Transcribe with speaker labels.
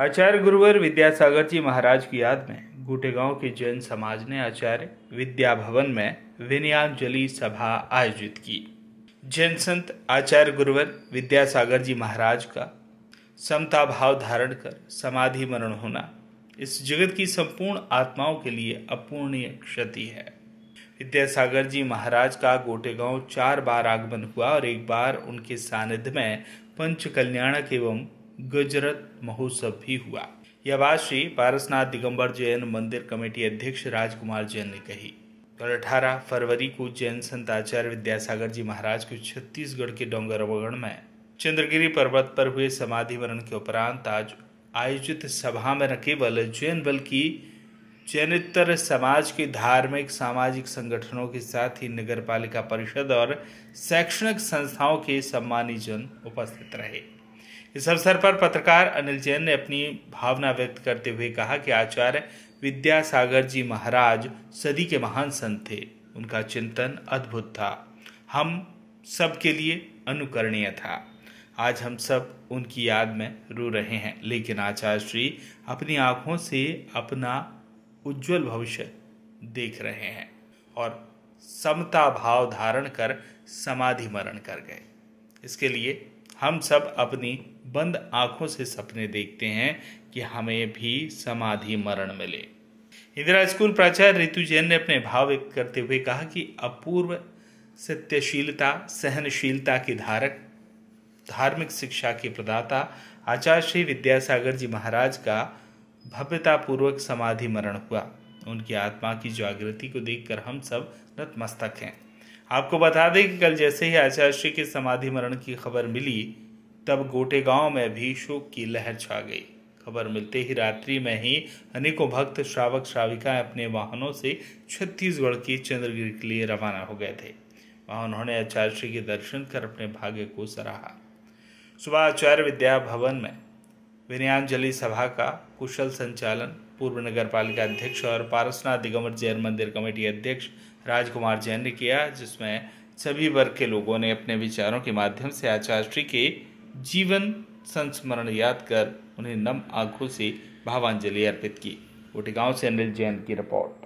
Speaker 1: आचार्य गुरुवर विद्यासागर जी महाराज की याद में गुटेगांव के जैन समाज ने आचार्य विद्या भवन में विनयांजलि सभा आयोजित की जैन संत आचार्य गुरुवर विद्यासागर जी महाराज का समता भाव धारण कर समाधि मरण होना इस जगत की संपूर्ण आत्माओं के लिए अपूर्णीय क्षति है विद्यासागर जी महाराज का गोटेगांव चार बार आगमन हुआ और एक बार उनके सानिध्य में पंच कल्याणक एवं गजरत महोत्सव भी हुआ यह बात श्री पारसनाथ दिगंबर जैन मंदिर कमेटी अध्यक्ष राजकुमार जैन ने कही कल अठारह फरवरी को जैन संत आचार्य विद्यासागर जी महाराज को छत्तीसगढ़ के डोंगरवगण में चंद्रगिरी पर्वत पर हुए समाधि वरण के उपरांत आज आयोजित सभा में न केवल जैन बल्कि जैनोत्तर समाज के धार्मिक सामाजिक संगठनों के साथ ही नगर पालिका परिषद और शैक्षणिक संस्थाओं के सम्मानित जन उपस्थित रहे इस अवसर पर पत्रकार अनिल जैन ने अपनी भावना व्यक्त करते हुए कहा कि आचार्य विद्यासागर जी महाराज सदी के महान संत थे उनका चिंतन अद्भुत था हम सब के लिए अनुकरणीय था आज हम सब उनकी याद में रो रहे हैं लेकिन आचार्य श्री अपनी आँखों से अपना उज्जवल भविष्य देख रहे हैं और समता भाव धारण कर समाधि मरण कर गए इसके लिए हम सब अपनी बंद आंखों से सपने देखते हैं कि हमें भी समाधि मरण मिले इंदिरा स्कूल प्राचार्य रितु जैन ने अपने भाव व्यक्त करते हुए कहा कि अपूर्व सत्यशीलता सहनशीलता की धारक धार्मिक शिक्षा के प्रदाता आचार्य श्री विद्यासागर जी महाराज का भव्यतापूर्वक समाधि मरण हुआ उनकी आत्मा की जागृति को देखकर हम सब नतमस्तक हैं आपको बता दें कि कल जैसे ही आचार्य श्री के समाधि मरण की खबर मिली तब गांव में भी शोक की लहर छा गई खबर मिलते ही रात्रि में ही अनेकों भक्त श्रावक श्राविकाएं अपने वाहनों से छत्तीसगढ़ की चंद्रगिरी के लिए रवाना हो गए थे वहां उन्होंने आचार्य श्री के दर्शन कर अपने भाग्य को सराहा सुबह आचार्य विद्या भवन में विनयांजलि सभा का कुशल संचालन पूर्व नगर पालिका अध्यक्ष और पारसनाथ दिगंबर जैन मंदिर कमेटी अध्यक्ष राजकुमार जैन ने किया जिसमें सभी वर्ग के लोगों ने अपने विचारों के माध्यम से आचार्य श्री के जीवन संस्मरण याद कर उन्हें नम आंखों से भावांजलि अर्पित की उठगांव से अनिल जैन की रिपोर्ट